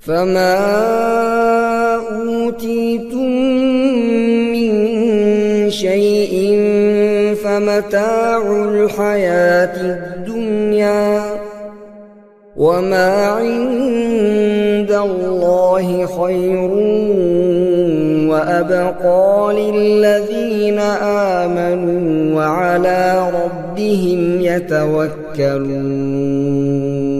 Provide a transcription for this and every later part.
فما أوتيتم من شيء فمتاع الحياة الدنيا وما عند الله خير وأبقى للذين آمنوا وعلى ربهم يتوكلون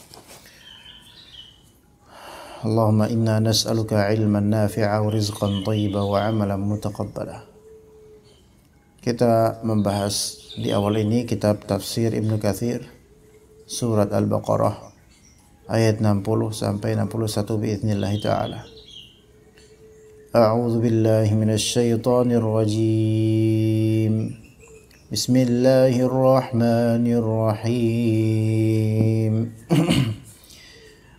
اللهم انا نسالك علما نافعا ورزقا طيبا وعملا متقبلا كتاب من di awal ini kitab tafsir Ibnu Katsir surat Al-Baqarah ayat 60 sampai 61 باذنillah taala أعوذ بالله من الشيطان الرجيم بسم الله الرحمن الرحيم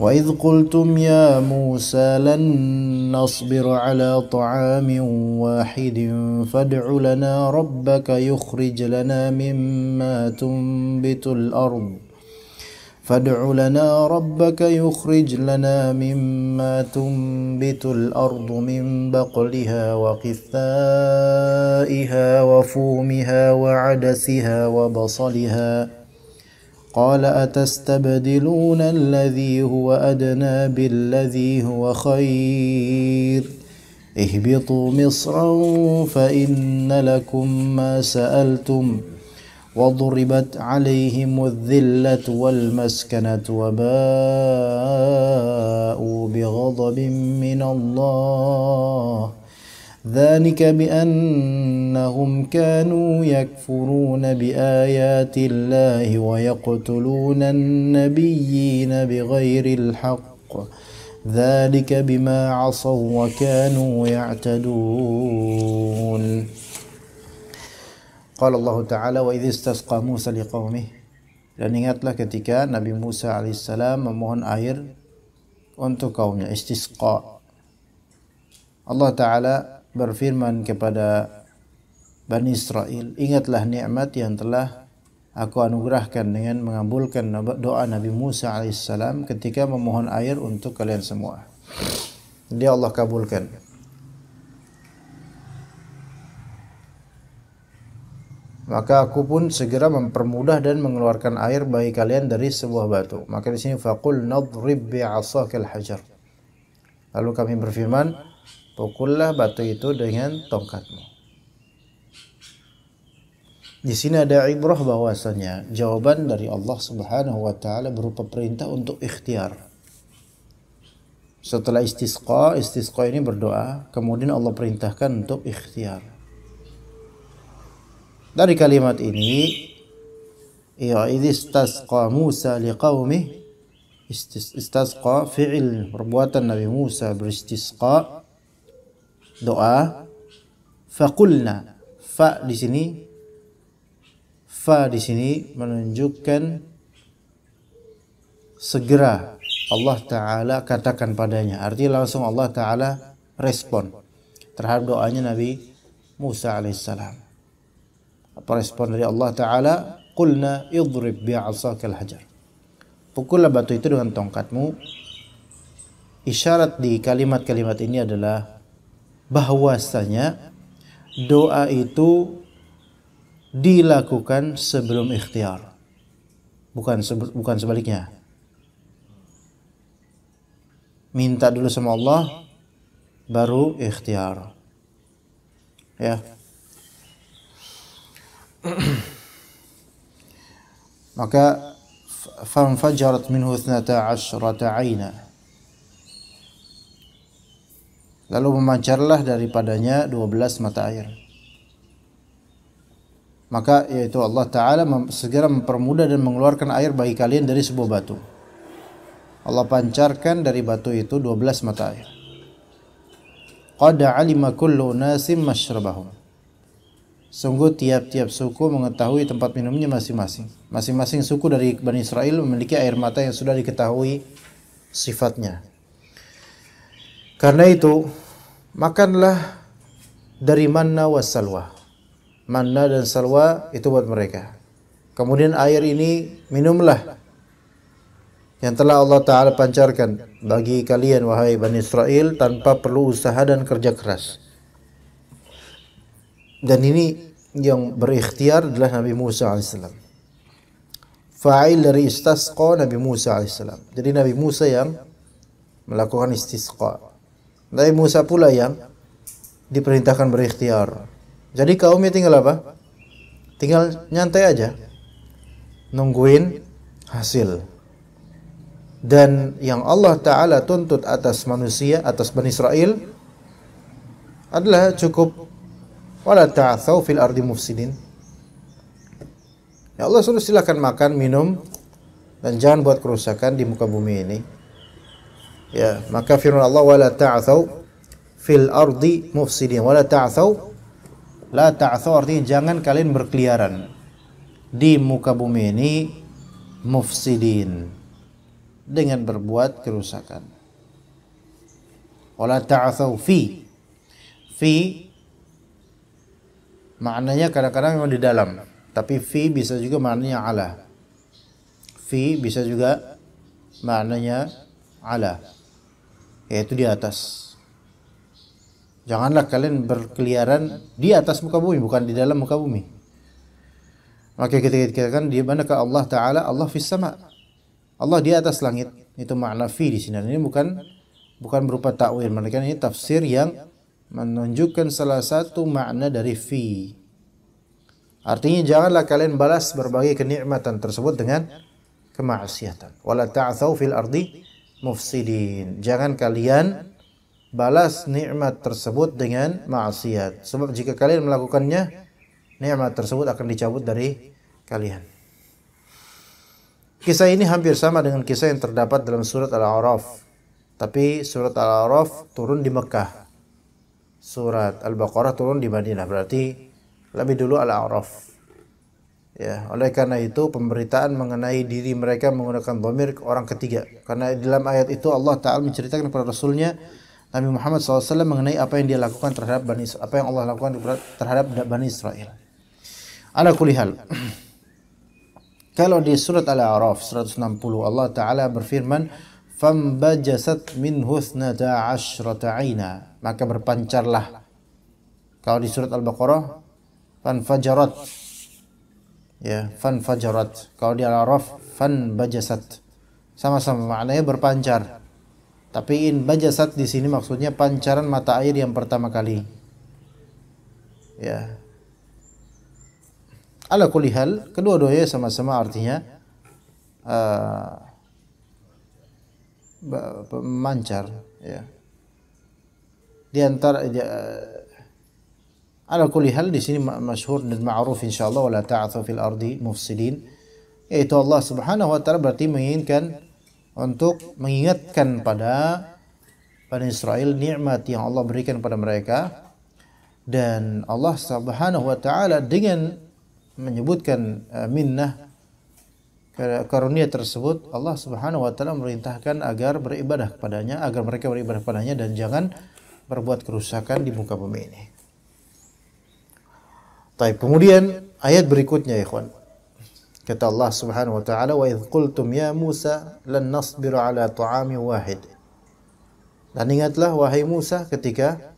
وإذ قلتم يا موسى لن نصبر على طعام واحد فادع لنا ربك يخرج لنا مما تنبت الأرض فادع لنا ربك يخرج لنا مما تنبت الأرض من بقلها وقثائها وفومها وعدسها وبصلها قال أتستبدلون الذي هو أدنى بالذي هو خير اهبطوا مصرا فإن لكم ما سألتم وضربت عليهم الذلة والمسكنة وباءوا بغضب من الله ذلك بانهم كانوا يكفرون بايات الله ويقتلون النبيين بغير الحق ذلك بما عصوا وكانوا يعتدون قال الله تعالى واذ استسقى موسى لقومه لك ingatlah ketika موسى عليه السلام ممهن أير untuk kaumnya istisqa الله تعالى berfirman kepada Bani Israel, ingatlah nikmat yang telah aku anugerahkan dengan mengabulkan doa Nabi Musa alaihissalam ketika memohon air untuk kalian semua. Dia Allah kabulkan. Maka aku pun segera mempermudah dan mengeluarkan air bagi kalian dari sebuah batu. Maka di sini faqul nadrib bi'asakal hajar. Lalu kami berfirman, Pukullah batu itu dengan tongkatmu. Di sini ada ibrah bahwasanya jawaban dari Allah Subhanahu wa taala berupa perintah untuk ikhtiar. Setelah istisqa, istisqa ini berdoa, kemudian Allah perintahkan untuk ikhtiar. Dari kalimat ini, ya istisqa Musa liqaumi, istisqa fi'il perbuatan Nabi Musa beristisqa doa fakulna fa di sini fa di sini menunjukkan segera Allah taala katakan padanya artinya langsung Allah taala respon terhadap doanya Nabi Musa alaihissalam apa respon dari Allah taala qulna idrib bi'asakal hajar pukullah batu itu dengan tongkatmu isyarat di kalimat-kalimat ini adalah bahwasanya doa itu dilakukan sebelum ikhtiar. Bukan bukan sebaliknya. Minta dulu sama Allah baru ikhtiar. Ya. Maka fanfajarat minhu 12 aina Lalu memancarlah daripadanya 12 mata air. Maka yaitu Allah Ta'ala segera mempermudah dan mengeluarkan air bagi kalian dari sebuah batu. Allah pancarkan dari batu itu 12 mata air. Qad alima kullu nasim Sungguh tiap-tiap suku mengetahui tempat minumnya masing-masing. Masing-masing suku dari Bani Israel memiliki air mata yang sudah diketahui sifatnya. Karena itu, makanlah dari manna was salwa. Manna dan salwa itu buat mereka. Kemudian air ini minumlah yang telah Allah Ta'ala pancarkan bagi kalian wahai Bani Israel tanpa perlu usaha dan kerja keras. Dan ini yang berikhtiar adalah Nabi Musa AS. Fa'il dari istasqa Nabi Musa AS. Jadi Nabi Musa yang melakukan istisqa. Nabi Musa pula yang diperintahkan berikhtiar. Jadi kaumnya tinggal apa? Tinggal nyantai aja. Nungguin hasil. Dan yang Allah Ta'ala tuntut atas manusia, atas Bani Israel adalah cukup wala ta'athaw fil ardi mufsidin. Ya Allah suruh silakan makan, minum dan jangan buat kerusakan di muka bumi ini. Ya, maka firman Allah wala ta'thau fil ardi mufsidin wala ta'thau la ta'thau artinya jangan kalian berkeliaran di muka bumi ini mufsidin dengan berbuat kerusakan. Wala ta'thau fi fi maknanya kadang-kadang memang di dalam tapi fi bisa juga maknanya ala fi bisa juga maknanya ala yaitu di atas janganlah kalian berkeliaran di atas muka bumi bukan di dalam muka bumi maka kita katakan di mana ke Allah taala Allah fis sama Allah di atas langit itu makna fi di sini ini bukan bukan berupa takwil melainkan ini tafsir yang menunjukkan salah satu makna dari fi artinya janganlah kalian balas berbagai kenikmatan tersebut dengan kemaksiatan wala ta'thau fil ardi mufsidin. Jangan kalian balas nikmat tersebut dengan maksiat. Sebab jika kalian melakukannya, nikmat tersebut akan dicabut dari kalian. Kisah ini hampir sama dengan kisah yang terdapat dalam surat Al-A'raf. Tapi surat Al-A'raf turun di Mekah. Surat Al-Baqarah turun di Madinah. Berarti lebih dulu Al-A'raf. Ya, oleh karena itu pemberitaan mengenai diri mereka menggunakan domir orang ketiga. Karena dalam ayat itu Allah Taala menceritakan kepada Rasulnya Nabi Muhammad SAW mengenai apa yang dia lakukan terhadap Bani apa yang Allah lakukan terhadap Bani Israel. Ala kulihal. Kalau di surat Al-A'raf 160 Allah Taala berfirman, "Fambajasat min husnata asyrata aina." Maka berpancarlah. Kalau di surat Al-Baqarah, "Fanfajarat ya fan fajarat kalau di al-araf fan bajasat sama-sama maknanya berpancar tapi in bajasat di sini maksudnya pancaran mata air yang pertama kali ya ala kulihal kedua-duanya sama-sama artinya uh, mancar ya di antara eh, Ala kulli hal di sini masyhur dan ma'ruf insyaallah wala ta'thu fil ardi mufsidin. Yaitu Allah Subhanahu wa taala berarti menginginkan untuk mengingatkan pada pada Israel nikmat yang Allah berikan pada mereka dan Allah Subhanahu wa taala dengan menyebutkan eh, minnah karunia tersebut Allah Subhanahu wa taala merintahkan agar beribadah kepadanya agar mereka beribadah kepadanya dan jangan berbuat kerusakan di muka bumi ini. Tapi Kemudian ayat berikutnya ya ikhwan. Kata Allah Subhanahu wa taala wa idh qultum ya Musa lan nasbiru ala ta'ami wahid. Dan ingatlah wahai Musa ketika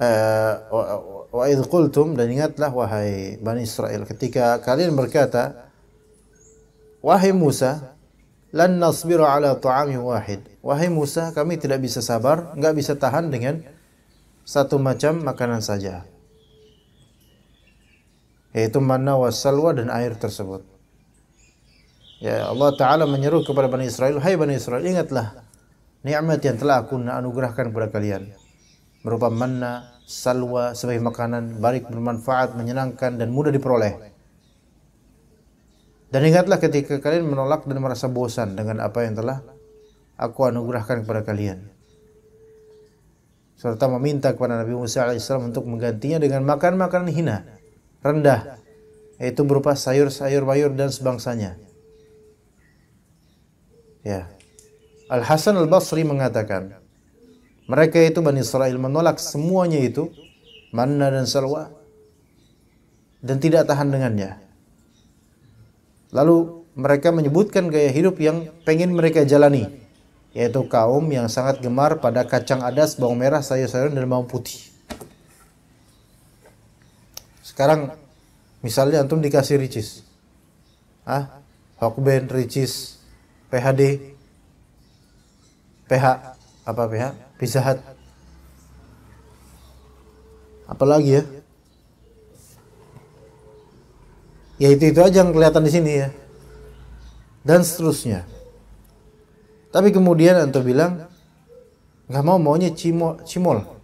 uh, wa idh qultum dan ingatlah wahai Bani Israel ketika kalian berkata wahai Musa lan nasbiru ala ta'ami wahid. Wahai Musa kami tidak bisa sabar, enggak bisa tahan dengan satu macam makanan saja yaitu mana wasalwa dan air tersebut. Ya Allah Ta'ala menyeru kepada Bani Israel, Hai Bani Israel, ingatlah nikmat yang telah aku anugerahkan kepada kalian. Berupa mana salwa sebagai makanan, baik bermanfaat, menyenangkan, dan mudah diperoleh. Dan ingatlah ketika kalian menolak dan merasa bosan dengan apa yang telah aku anugerahkan kepada kalian. Serta meminta kepada Nabi Musa AS untuk menggantinya dengan makan makanan hina rendah yaitu berupa sayur, sayur, bayur dan sebangsanya. Ya. Al Hasan Al Basri mengatakan, mereka itu Bani Israel menolak semuanya itu, manna dan salwa, dan tidak tahan dengannya. Lalu mereka menyebutkan gaya hidup yang pengen mereka jalani, yaitu kaum yang sangat gemar pada kacang adas, bawang merah, sayur-sayuran, dan bawang putih. Sekarang misalnya antum dikasih ricis. Ah, Hokben, ricis, PHD, PH, apa PH? Pizza Apalagi ya? Ya itu-itu aja yang kelihatan di sini ya. Dan seterusnya. Tapi kemudian antum bilang nggak mau maunya cimo, cimol.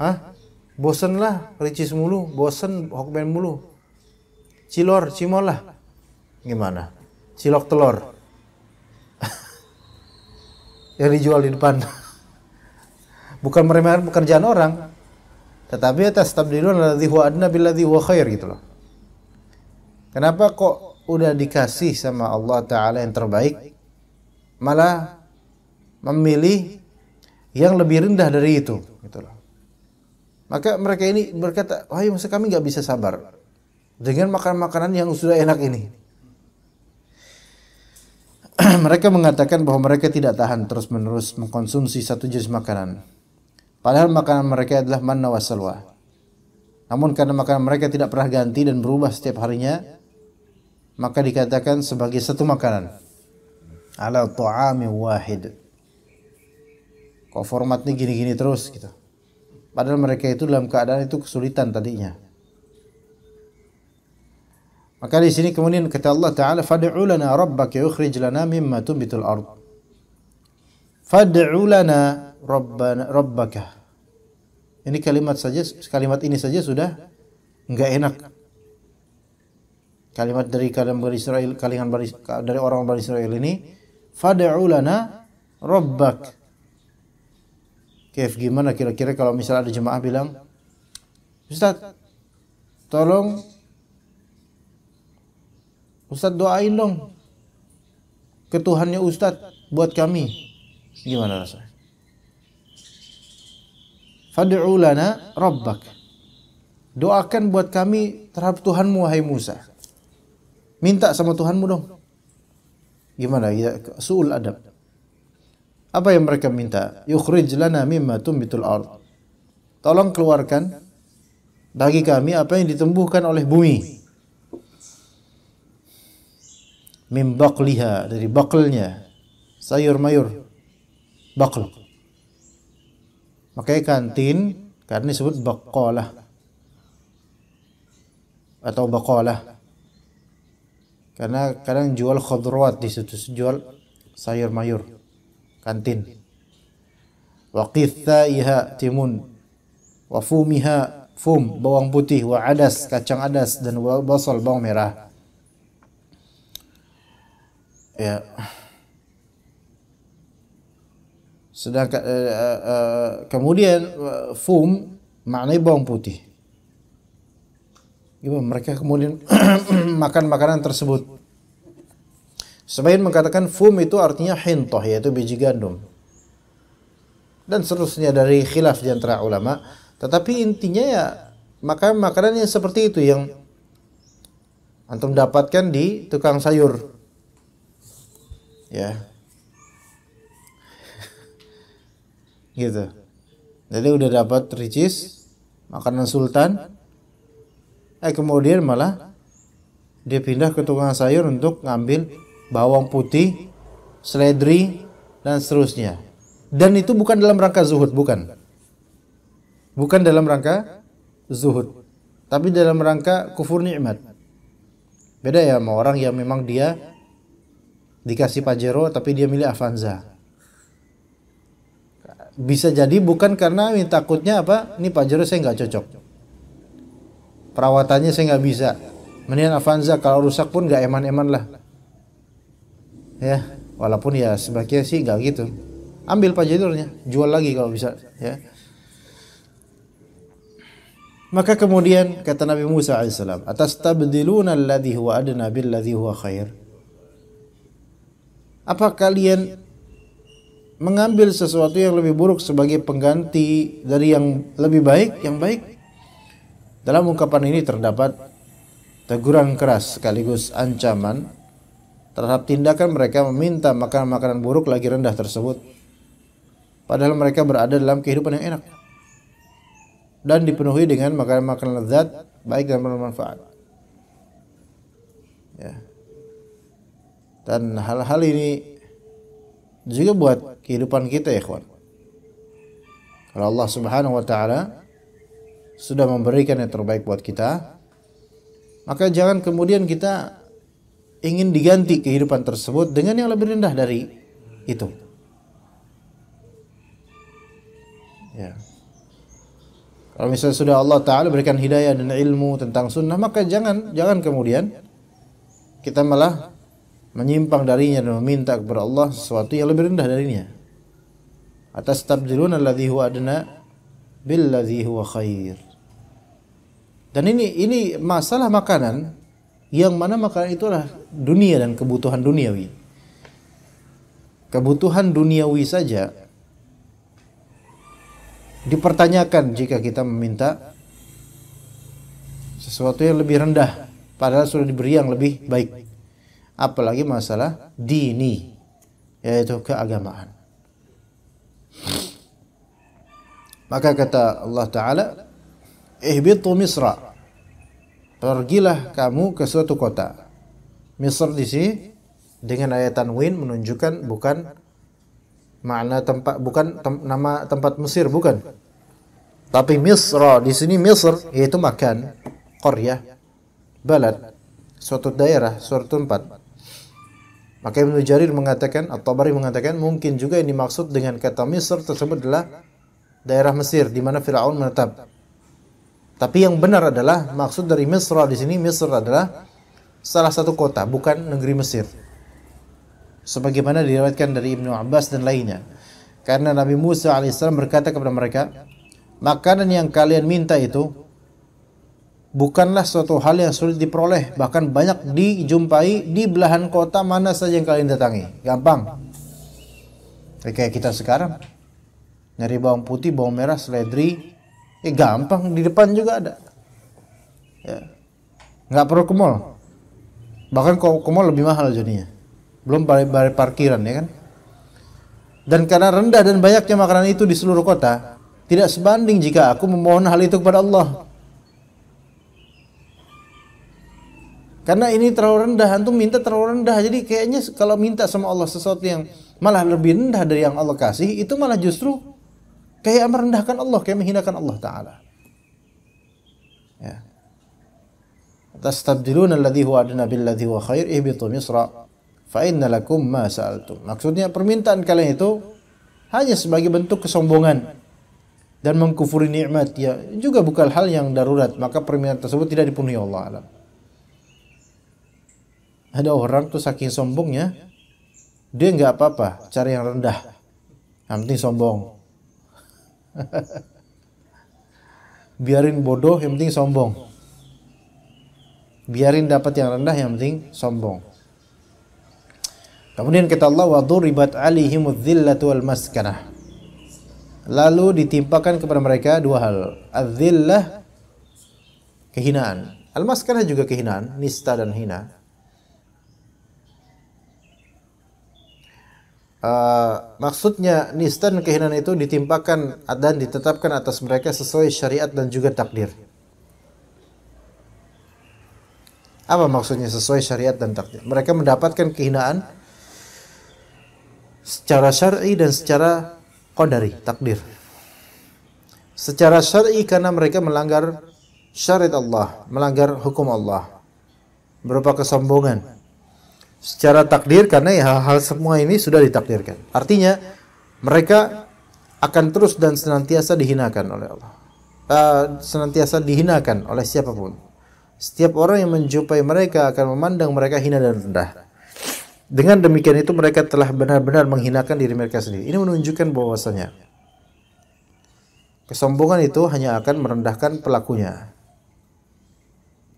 Hah? Bosen lah, ricis mulu, bosen hokben mulu. Cilor, cimol lah. Gimana? Cilok telur. yang dijual di depan. Bukan meremehkan pekerjaan orang, tetapi atas tabdilun alladhi huwa adna billadhi huwa khair gitu loh. Kenapa kok udah dikasih sama Allah Ta'ala yang terbaik, malah memilih yang lebih rendah dari itu gitu loh. Maka mereka ini berkata, wahai masa kami nggak bisa sabar dengan makan makanan yang sudah enak ini. mereka mengatakan bahwa mereka tidak tahan terus menerus mengkonsumsi satu jenis makanan. Padahal makanan mereka adalah manna wasalwa. Namun karena makanan mereka tidak pernah ganti dan berubah setiap harinya, maka dikatakan sebagai satu makanan. Ala ta'ami wahid. Kok formatnya gini-gini terus gitu. Padahal mereka itu dalam keadaan itu kesulitan tadinya. Maka di sini kemudian kata Allah Ta'ala, Fad'u lana rabbaka yukhrij lana mimma tumbitul ard. Fad'u lana rabbaka. Ini kalimat saja, kalimat ini saja sudah enggak enak. Kalimat dari kalangan Bani Israel, kalangan dari orang Bani Israel ini, Fad'u lana rabbaka. Kef gimana kira-kira kalau misalnya ada jemaah bilang, Ustaz, tolong Ustaz doain dong ketuhannya Ustaz buat kami. Gimana rasanya? Fad'u lana rabbak. Doakan buat kami terhadap Tuhanmu wahai Musa. Minta sama Tuhanmu dong. Gimana? Ya, suul adab. Apa yang mereka minta? Yukhrij lana mimma tumbitul ard. Tolong keluarkan bagi kami apa yang ditumbuhkan oleh bumi. Mim baqliha dari baklnya. Sayur mayur. Bakl. Makanya kantin karena disebut bakolah atau bakolah karena kadang jual khudrawat di situ jual sayur mayur kantin wa qithaiha timun wa fumiha fum bawang putih wa adas kacang adas dan wa basal bawang merah ya sedangkan uh, uh, kemudian uh, fum maknanya bawang putih gimana mereka kemudian makan makanan tersebut Sebagian mengatakan fum itu artinya hintoh yaitu biji gandum. Dan seterusnya dari khilaf di antara ulama. Tetapi intinya ya maka makanan yang seperti itu yang antum dapatkan di tukang sayur. Ya. gitu. Jadi udah dapat ricis, makanan sultan. Eh kemudian malah dia pindah ke tukang sayur untuk ngambil bawang putih, seledri, dan seterusnya. Dan itu bukan dalam rangka zuhud, bukan. Bukan dalam rangka zuhud. Tapi dalam rangka kufur nikmat. Beda ya sama orang yang memang dia dikasih Pajero tapi dia milih Avanza. Bisa jadi bukan karena ini takutnya apa? Ini Pajero saya nggak cocok. Perawatannya saya nggak bisa. Mendingan Avanza kalau rusak pun nggak eman-eman lah ya walaupun ya sebagian sih nggak gitu ambil pajajarnya jual lagi kalau bisa ya maka kemudian kata Nabi Musa alaihissalam atas tabdiluna alladhi huwa adna billadhi huwa khair apa kalian mengambil sesuatu yang lebih buruk sebagai pengganti dari yang lebih baik yang baik dalam ungkapan ini terdapat teguran keras sekaligus ancaman terhadap tindakan mereka meminta makanan-makanan buruk lagi rendah tersebut. Padahal mereka berada dalam kehidupan yang enak dan dipenuhi dengan makanan-makanan lezat baik dan bermanfaat. Ya. Dan hal-hal ini juga buat kehidupan kita ya kawan. Kalau Allah Subhanahu wa taala sudah memberikan yang terbaik buat kita, maka jangan kemudian kita ingin diganti kehidupan tersebut dengan yang lebih rendah dari itu. Ya. Kalau misalnya sudah Allah Taala berikan hidayah dan ilmu tentang sunnah, maka jangan jangan kemudian kita malah menyimpang darinya dan meminta kepada Allah sesuatu yang lebih rendah darinya. Atas tabdilun alladhi huwa adna billadhi huwa khair. Dan ini ini masalah makanan yang mana makanan itulah dunia dan kebutuhan duniawi. Kebutuhan duniawi saja dipertanyakan jika kita meminta sesuatu yang lebih rendah padahal sudah diberi yang lebih baik. Apalagi masalah dini yaitu keagamaan. Maka kata Allah Ta'ala, Ihbitu Misra' pergilah kamu ke suatu kota. Misr di sini dengan ayat tanwin menunjukkan bukan makna tempat bukan tem, nama tempat Mesir bukan. Tapi Misra di sini Misr yaitu makan, Korea, balad, suatu daerah, suatu tempat. Maka Ibnu Jarir mengatakan, atau Bari mengatakan mungkin juga yang dimaksud dengan kata Misr tersebut adalah daerah Mesir di mana Firaun menetap. Tapi yang benar adalah maksud dari Misra di sini Misr adalah salah satu kota, bukan negeri Mesir. Sebagaimana diriwayatkan dari Ibnu Abbas dan lainnya. Karena Nabi Musa alaihissalam berkata kepada mereka, makanan yang kalian minta itu bukanlah suatu hal yang sulit diperoleh, bahkan banyak dijumpai di belahan kota mana saja yang kalian datangi. Gampang. Kayak kita sekarang, nyari bawang putih, bawang merah, seledri, Eh, gampang di depan juga ada. Ya. Nggak perlu ke mall. Bahkan kalau ke mall lebih mahal jadinya. Belum bare parkiran ya kan. Dan karena rendah dan banyaknya makanan itu di seluruh kota, tidak sebanding jika aku memohon hal itu kepada Allah. Karena ini terlalu rendah, antum minta terlalu rendah. Jadi kayaknya kalau minta sama Allah sesuatu yang malah lebih rendah dari yang Allah kasih, itu malah justru Kayak merendahkan Allah, kayak menghinakan Allah Ta'ala. Ya. Tastabdiluna alladhi huwa adna billadhi huwa khair ihbitu misra fa inna lakum ma sa'altum. Maksudnya permintaan kalian itu hanya sebagai bentuk kesombongan dan mengkufuri nikmat ya juga bukan hal yang darurat maka permintaan tersebut tidak dipenuhi Allah alam. Ada orang tuh saking sombongnya dia nggak apa-apa cari yang rendah. Yang penting sombong. biarin bodoh yang penting sombong biarin dapat yang rendah yang penting sombong kemudian kata Allah wa duribat alaihim dzillatu wal maskanah lalu ditimpakan kepada mereka dua hal adzillah kehinaan al maskanah juga kehinaan nista dan hina uh, maksudnya nistan kehinaan itu ditimpakan dan ditetapkan atas mereka sesuai syariat dan juga takdir. Apa maksudnya sesuai syariat dan takdir? Mereka mendapatkan kehinaan secara syar'i dan secara qadari, takdir. Secara syar'i karena mereka melanggar syariat Allah, melanggar hukum Allah berupa kesombongan secara takdir karena ya hal-hal semua ini sudah ditakdirkan. Artinya mereka akan terus dan senantiasa dihinakan oleh Allah. Uh, senantiasa dihinakan oleh siapapun. Setiap orang yang menjumpai mereka akan memandang mereka hina dan rendah. Dengan demikian itu mereka telah benar-benar menghinakan diri mereka sendiri. Ini menunjukkan bahwasanya kesombongan itu hanya akan merendahkan pelakunya.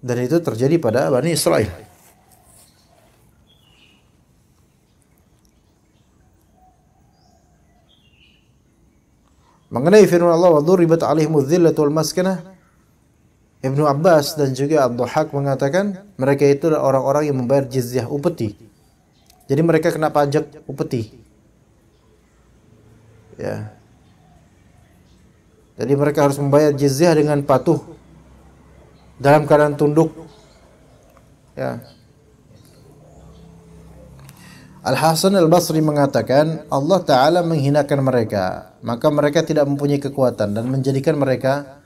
Dan itu terjadi pada Bani Israel. Mengenai firman Allah "Wadhuribat 'alaihimudz dzillatu wal maskanah" Ibnu Abbas dan juga Abduhak mengatakan mereka itu orang-orang yang membayar jizyah upeti. Jadi mereka kena pajak upeti. Ya. Jadi mereka harus membayar jizyah dengan patuh dalam keadaan tunduk. Ya. Al-Hasan Al-Basri mengatakan Allah Ta'ala menghinakan mereka maka mereka tidak mempunyai kekuatan dan menjadikan mereka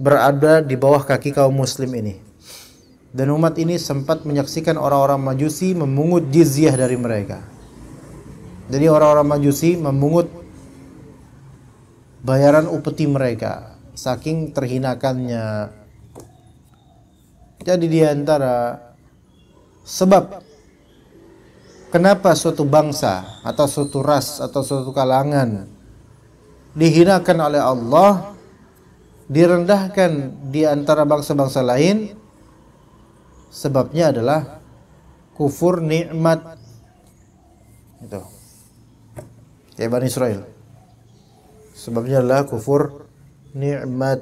berada di bawah kaki kaum muslim ini dan umat ini sempat menyaksikan orang-orang majusi memungut jizyah dari mereka jadi orang-orang majusi memungut bayaran upeti mereka saking terhinakannya jadi diantara sebab Kenapa suatu bangsa atau suatu ras atau suatu kalangan dihinakan oleh Allah, direndahkan di antara bangsa-bangsa lain? Sebabnya adalah kufur nikmat. Itu. Ya Bani Israel. Sebabnya adalah kufur nikmat.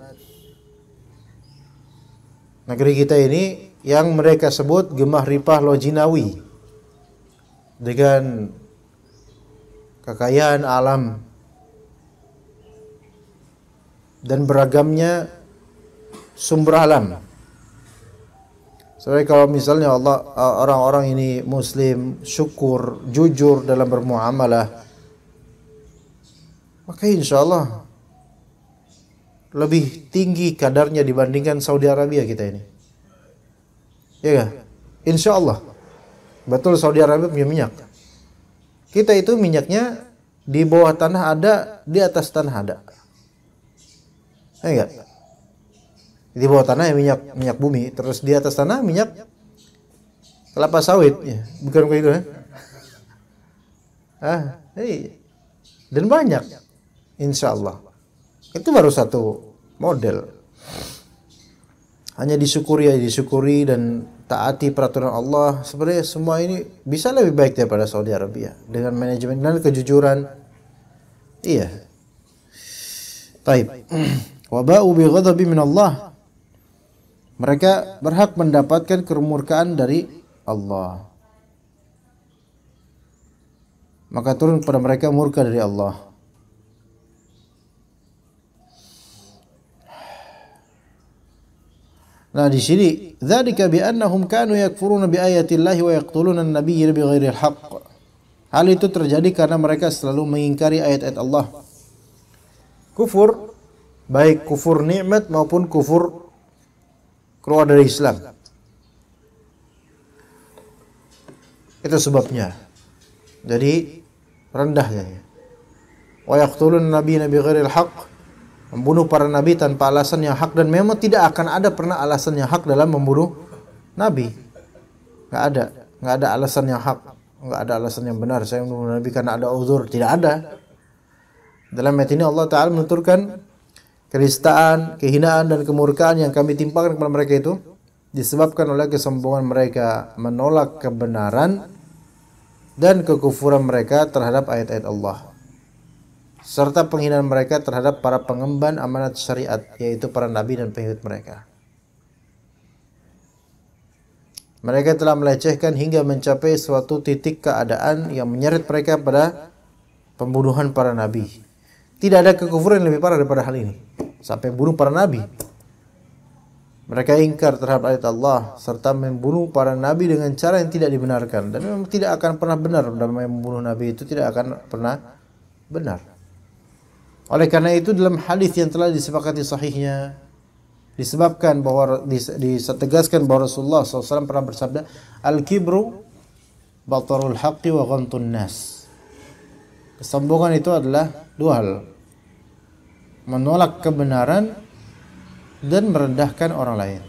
Negeri kita ini yang mereka sebut gemah ripah Lojinawi dengan kekayaan alam dan beragamnya sumber alam. Sebenarnya kalau misalnya Allah orang-orang ini muslim, syukur, jujur dalam bermuamalah, maka insya Allah lebih tinggi kadarnya dibandingkan Saudi Arabia kita ini. Ya, insya Allah. Betul Saudi Arabia punya minyak. Kita itu minyaknya di bawah tanah ada, di atas tanah ada. enggak? Iya di bawah tanah ya minyak minyak bumi, terus di atas tanah minyak kelapa sawit, ya, bukan kayak itu ya? Ah, hey. dan banyak, insya Allah. Itu baru satu model hanya disyukuri ya disyukuri dan taati peraturan Allah sebenarnya semua ini bisa lebih baik daripada Saudi Arabia dengan manajemen dan kejujuran iya taib wabau bi ghadabi min Allah mereka berhak mendapatkan kemurkaan dari Allah maka turun kepada mereka murka dari Allah Nah di sini dzalika bi annahum kanu yakfuruna bi ayatillahi wa yaqtuluna an-nabiyya bighairi al-haqq. Hal itu terjadi karena mereka selalu mengingkari ayat-ayat Allah. Kufur baik kufur nikmat maupun kufur keluar dari Islam. Itu sebabnya. Jadi rendahnya. Ya. Wa yaqtulun nabiyya bighairi al-haqq membunuh para nabi tanpa alasan yang hak dan memang tidak akan ada pernah alasan yang hak dalam membunuh nabi nggak ada nggak ada alasan yang hak nggak ada alasan yang benar saya membunuh nabi karena ada uzur tidak ada dalam ayat ini Allah Taala menuturkan keristaan kehinaan dan kemurkaan yang kami timpakan kepada mereka itu disebabkan oleh kesombongan mereka menolak kebenaran dan kekufuran mereka terhadap ayat-ayat Allah serta penghinaan mereka terhadap para pengemban amanat syariat yaitu para nabi dan pengikut mereka. Mereka telah melecehkan hingga mencapai suatu titik keadaan yang menyeret mereka pada pembunuhan para nabi. Tidak ada kekufuran yang lebih parah daripada hal ini. Sampai bunuh para nabi. Mereka ingkar terhadap ayat Allah serta membunuh para nabi dengan cara yang tidak dibenarkan dan memang tidak akan pernah benar dan membunuh nabi itu tidak akan pernah benar. Oleh karena itu dalam hadis yang telah disepakati sahihnya disebabkan bahwa ditegaskan bahwa Rasulullah SAW pernah bersabda al-kibru batarul haqqi wa ghamtun nas. Kesombongan itu adalah dua hal. Menolak kebenaran dan merendahkan orang lain.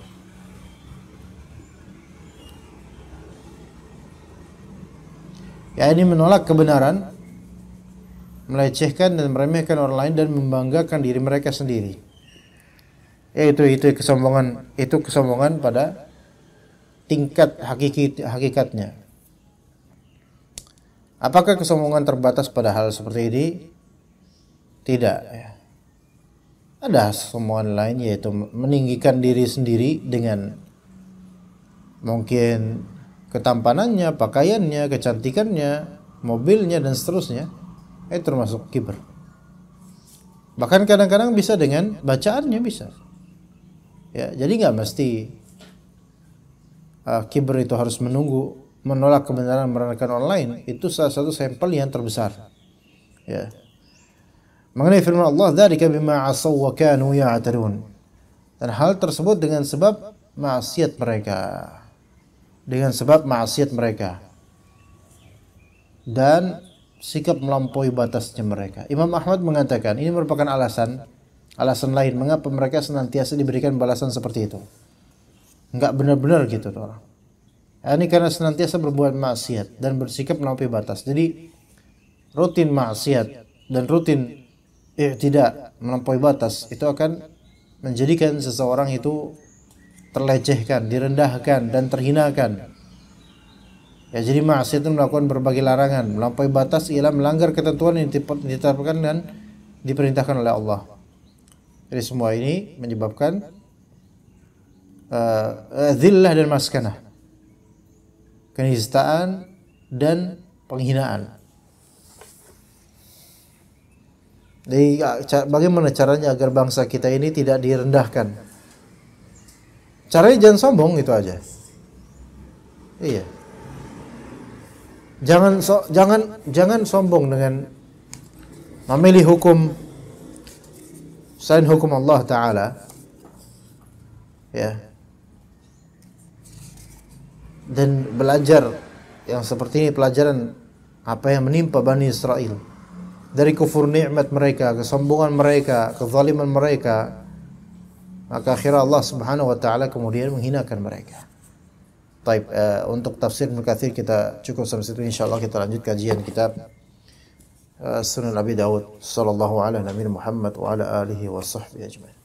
Ya ini menolak kebenaran melecehkan dan meremehkan orang lain dan membanggakan diri mereka sendiri. Itu itu kesombongan, itu kesombongan pada tingkat hakiki, hakikatnya. Apakah kesombongan terbatas pada hal seperti ini? Tidak. Ya. Ada kesombongan lain yaitu meninggikan diri sendiri dengan mungkin ketampanannya, pakaiannya, kecantikannya, mobilnya dan seterusnya itu eh, termasuk kiber. Bahkan kadang-kadang bisa dengan bacaannya bisa. Ya, jadi nggak mesti uh, kiber itu harus menunggu menolak kebenaran merenakan online itu salah satu sampel yang terbesar. Ya. Mengenai firman Allah, "Dzalika bima asaw wa kanu ya'tarun." Dan hal tersebut dengan sebab maksiat mereka. Dengan sebab maksiat mereka. Dan sikap melampaui batasnya mereka. Imam Ahmad mengatakan ini merupakan alasan alasan lain mengapa mereka senantiasa diberikan balasan seperti itu. Enggak benar-benar gitu tuh orang. Nah, ini karena senantiasa berbuat maksiat dan bersikap melampaui batas. Jadi rutin maksiat dan rutin eh, tidak melampaui batas itu akan menjadikan seseorang itu terlecehkan, direndahkan dan terhinakan Ya jadi maksiat itu melakukan berbagai larangan, melampaui batas ialah melanggar ketentuan yang ditetapkan dan diperintahkan oleh Allah. Jadi semua ini menyebabkan uh, zillah dan maskanah. Kenistaan dan penghinaan. Jadi ya, bagaimana caranya agar bangsa kita ini tidak direndahkan? Caranya jangan sombong itu aja. Iya jangan so, jangan jangan sombong dengan memilih hukum selain hukum Allah taala ya dan belajar yang seperti ini pelajaran apa yang menimpa Bani Israel dari kufur nikmat mereka, kesombongan mereka, kezaliman mereka maka akhirnya Allah Subhanahu wa taala kemudian menghinakan mereka Taib, uh, untuk tafsir Mukathir kita cukup sampai situ. Insya Allah kita lanjut kajian kitab uh, Sunan Abi Dawud. Sallallahu Alaihi Wasallam. Muhammad wa ala alihi wa sahbihi ajma'in.